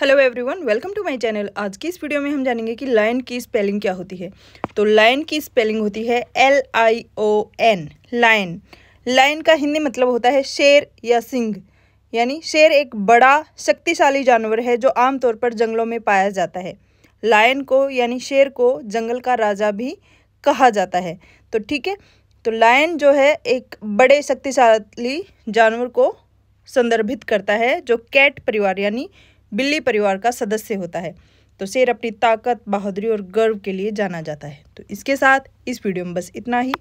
hello everyone welcome to my channel आज की इस वीडियो में हम जानेंगे कि लाइन की स्पेलिंग क्या होती है तो लाइन की स्पेलिंग होती है L I O N line line का हिंदी मतलब होता है शेर या सिंह यानी शेर एक बड़ा शक्तिशाली जानवर है जो आमतौर पर जंगलों में पाया जाता है लाइन को यानी शेर को जंगल का राजा भी कहा जाता है तो ठीक है तो लायन जो है एक बड़े शक्तिशाली जानवर को संदर्भित करता है जो कैट परिवार यानी बिल्ली परिवार का सदस्य होता है तो शेर अपनी ताकत बहादुरी और गर्व के लिए जाना जाता है तो इसके साथ इस वीडियो में बस इतना ही